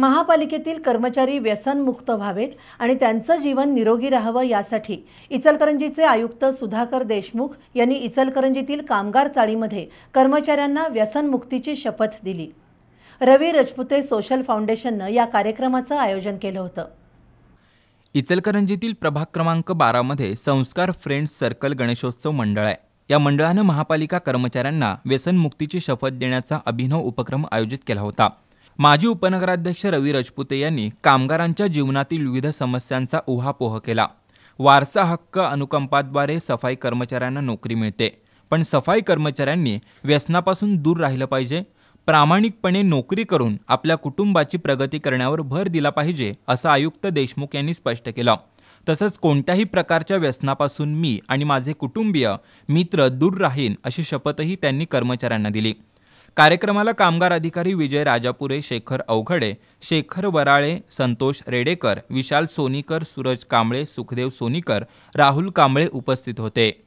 महापालिकेतील कर्मचारी व्यसनमुक्त व्हावेत आणि त्यांचं जीवन निरोगी राहावं यासाठी इचलकरंजीचे आयुक्त सुधाकर देशमुख यांनी इचलकरंजीतील कामगार चाळीमध्ये कर्मचाऱ्यांना व्यसनमुक्तीची शपथ दिली रवी रजपुते सोशल फाउंडेशननं या कार्यक्रमाचं आयोजन केलं होतं इचलकरंजीतील प्रभाग क्रमांक बारामध्ये संस्कार फ्रेंड्स सर्कल गणेशोत्सव मंडळ आहे या मंडळानं महापालिका कर्मचाऱ्यांना व्यसनमुक्तीची शपथ देण्याचा अभिनव उपक्रम आयोजित केला होता माजी उपनगराध्यक्ष रवी रजपुते यांनी कामगारांच्या जीवनातील विविध समस्यांचा उहापोह केला वारसा हक्क अनुकंपाद्वारे सफाई कर्मचाऱ्यांना नोकरी मिळते पण सफाई कर्मचाऱ्यांनी व्यसनापासून दूर राहिलं पाहिजे प्रामाणिकपणे नोकरी करून आपल्या कुटुंबाची प्रगती करण्यावर भर दिला पाहिजे असं आयुक्त देशमुख यांनी स्पष्ट केलं तसंच कोणत्याही प्रकारच्या व्यसनापासून मी आणि माझे कुटुंबीय मित्र दूर राहीन अशी शपथही त्यांनी कर्मचाऱ्यांना दिली कार्यक्रमाला कामगार अधिकारी विजय राजापुरे शेखर अवघडे शेखर वराळे संतोष रेडेकर विशाल सोनीकर सूरज कांबळे सुखदेव सोनीकर राहुल कांबळे उपस्थित होते